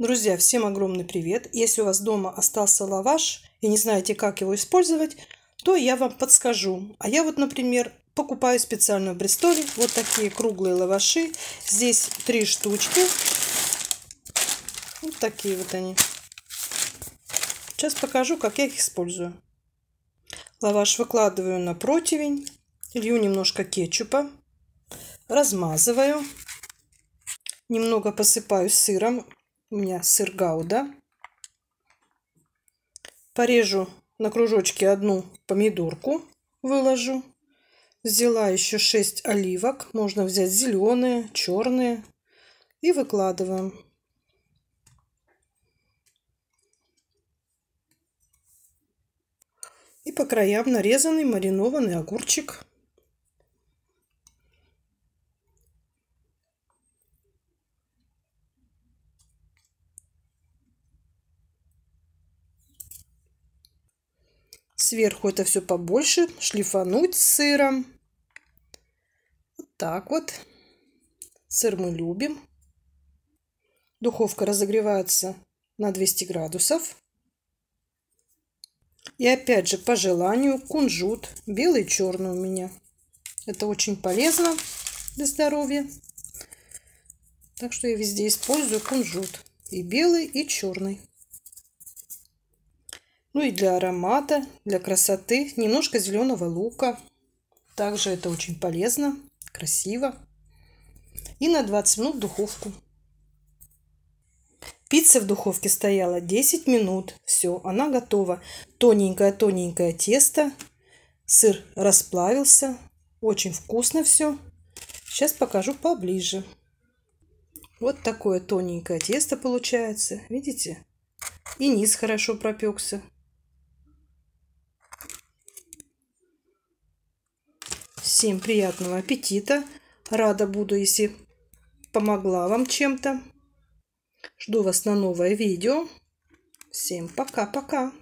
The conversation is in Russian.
Друзья, всем огромный привет! Если у вас дома остался лаваш и не знаете, как его использовать, то я вам подскажу. А я вот, например, покупаю специально в Бристоле вот такие круглые лаваши. Здесь три штучки. Вот такие вот они. Сейчас покажу, как я их использую. Лаваш выкладываю на противень. Лью немножко кетчупа. Размазываю. Немного посыпаю сыром у меня сыр гауда. Порежу на кружочке одну помидорку, выложу. Взяла еще 6 оливок, можно взять зеленые, черные. И выкладываем. И по краям нарезанный маринованный огурчик. Сверху это все побольше шлифануть сыром. Вот так вот. Сыр мы любим. Духовка разогревается на 200 градусов. И опять же, по желанию, кунжут. Белый и черный у меня. Это очень полезно для здоровья. Так что я везде использую кунжут. И белый, и черный. Ну и для аромата, для красоты. Немножко зеленого лука. Также это очень полезно, красиво. И на 20 минут духовку. Пицца в духовке стояла 10 минут. Все, она готова. Тоненькое-тоненькое тесто. Сыр расплавился. Очень вкусно все. Сейчас покажу поближе. Вот такое тоненькое тесто получается. Видите? И низ хорошо пропекся. Всем приятного аппетита. Рада буду, если помогла вам чем-то. Жду вас на новое видео. Всем пока-пока.